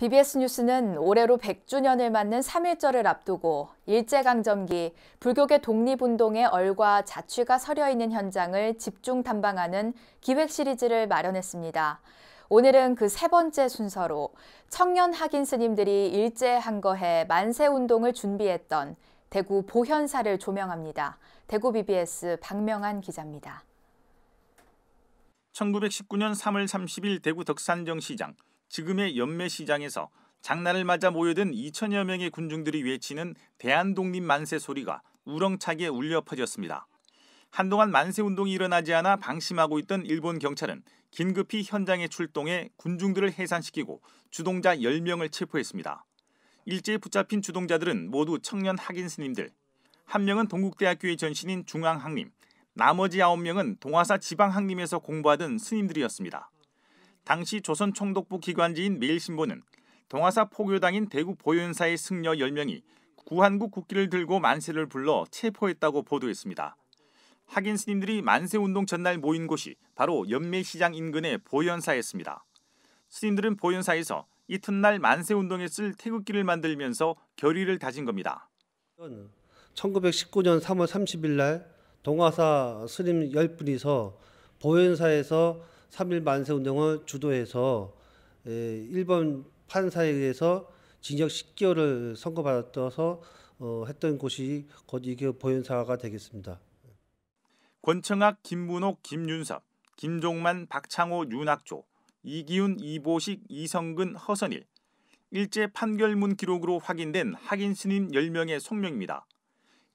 BBS 뉴스는 올해로 100주년을 맞는 3.1절을 앞두고 일제강점기, 불교계 독립운동의 얼과 자취가 서려 있는 현장을 집중 탐방하는 기획 시리즈를 마련했습니다. 오늘은 그 세 번째 순서로 청년 학인 스님들이 일제 한거해 만세 운동을 준비했던 대구 보현사를 조명합니다. 대구 BBS 박명한 기자입니다. 1919년 3월 30일 대구 덕산정 시장 지금의 연매 시장에서 장날을 맞아 모여든 2천여 명의 군중들이 외치는 대한독립 만세 소리가 우렁차게 울려 퍼졌습니다. 한동안 만세 운동이 일어나지 않아 방심하고 있던 일본 경찰은 긴급히 현장에 출동해 군중들을 해산시키고 주동자 10명을 체포했습니다. 일제에 붙잡힌 주동자들은 모두 청년 학인 스님들, 한 명은 동국대학교의 전신인 중앙학림, 나머지 9명은 동화사 지방학림에서 공부하던 스님들이었습니다. 당시 조선 총독부 기관지인 매일신보는 동아사 포교당인 대구 보윤사의 승려 10명이 구한국 국기를 들고 만세를 불러 체포했다고 보도했습니다. 학인 스님들이 만세 운동 전날 모인 곳이 바로 연매시장 인근의 보현사였습니다. 스님들은 보현사에서 이튿날 만세 운동에 쓸 태극기를 만들면서 결의를 다진 겁니다. 1919년 3월 30일 날 동아사 스님 10분이서 보현사에서 3일 만세 운동을 주도해서 에, 일본 판사에 의해서 징역 10개월을 선고받아서 어, 했던 곳이 곧 이게 보현사가 되겠습니다. 권청학, 김문옥, 김윤섭, 김종만, 박창호, 윤학조, 이기훈, 이보식, 이성근, 허선일, 일제 판결문 기록으로 확인된 학인 스님 10명의 성명입니다.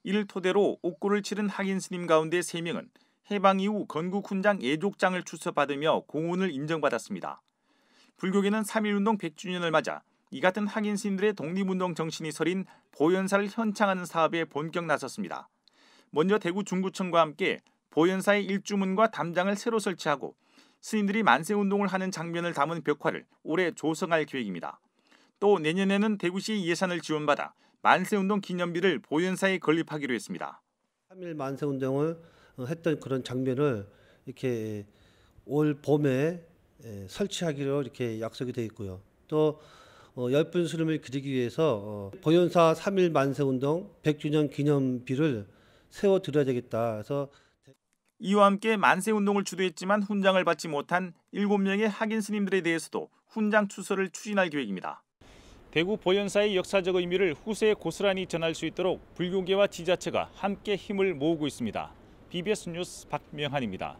이를 토대로 옥고를 치른 학인 스님 가운데 3명은 해방 이후 건국훈장 예족장을 추서받으며 공훈을 인정받았습니다. 불교계는 3.1운동 100주년을 맞아 이 같은 학인 스님들의 독립운동 정신이 서린 보현사를 현창하는 사업에 본격 나섰습니다. 먼저 대구 중구청과 함께 보현사의 일주문과 담장을 새로 설치하고 스님들이 만세운동을 하는 장면을 담은 벽화를 올해 조성할 계획입니다. 또 내년에는 대구시 예산을 지원받아 만세운동 기념비를 보현사에 건립하기로 했습니다. 3.1 만세운동을 했던 그런 장면을 이렇게 올 봄에 예, 설치하기로 이렇게 약속이 되어 있고요. 또 어, 열분 수름을 그리기 위해서 보현사 어, 3일 만세 운동 100주년 기념비를 세워 드려야 되겠다. 그래서 이와 함께 만세 운동을 주도했지만 훈장을 받지 못한 7명의 학인 스님들에 대해서도 훈장 추서를 추진할 계획입니다. 대구 보현사의 역사적 의미를 후세에 고스란히 전할 수 있도록 불교계와 지자체가 함께 힘을 모으고 있습니다. BBS 뉴스 박명한입니다.